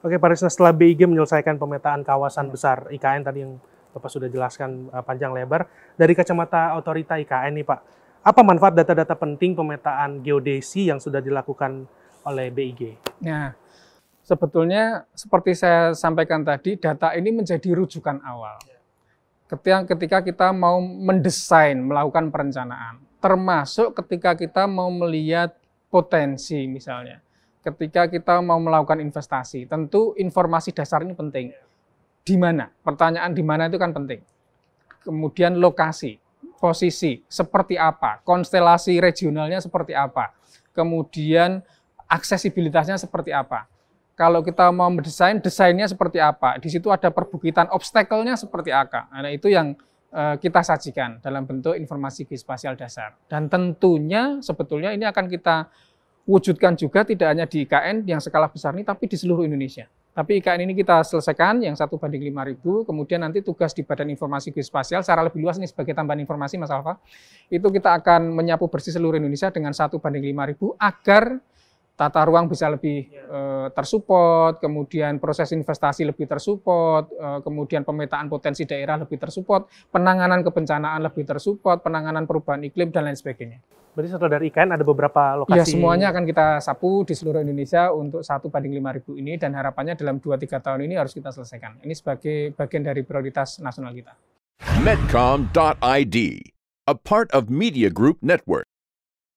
Oke Pak Risna, setelah BIG menyelesaikan pemetaan kawasan ya. besar IKN tadi yang Bapak sudah jelaskan eh, panjang lebar, dari kacamata otorita IKN nih Pak, apa manfaat data-data penting pemetaan geodesi yang sudah dilakukan oleh BIG? Nah, ya, sebetulnya seperti saya sampaikan tadi, data ini menjadi rujukan awal. Ketika, ketika kita mau mendesain, melakukan perencanaan, termasuk ketika kita mau melihat potensi misalnya ketika kita mau melakukan investasi, tentu informasi dasar ini penting. Di mana? Pertanyaan di mana itu kan penting. Kemudian lokasi, posisi, seperti apa, konstelasi regionalnya seperti apa, kemudian aksesibilitasnya seperti apa. Kalau kita mau mendesain, desainnya seperti apa. Di situ ada perbukitan, obstacle-nya seperti apa. Nah, itu yang eh, kita sajikan dalam bentuk informasi geospasial dasar. Dan tentunya sebetulnya ini akan kita wujudkan juga tidak hanya di IKN yang skala besar ini, tapi di seluruh Indonesia. Tapi IKN ini kita selesaikan yang satu banding 5000, kemudian nanti tugas di Badan Informasi Geospasial secara lebih luas nih sebagai tambahan informasi Mas Alfa, itu kita akan menyapu bersih seluruh Indonesia dengan satu banding 5000 agar tata ruang bisa lebih uh, tersupport, kemudian proses investasi lebih tersupport, uh, kemudian pemetaan potensi daerah lebih tersupport, penanganan kebencanaan lebih tersupport, penanganan perubahan iklim dan lain sebagainya. Berarti setelah dari IKN ada beberapa lokasi? Ya, semuanya akan kita sapu di seluruh Indonesia untuk satu banding 5.000 ini dan harapannya dalam 2-3 tahun ini harus kita selesaikan. Ini sebagai bagian dari prioritas nasional kita. Medcom.id, a part of Media Group Network.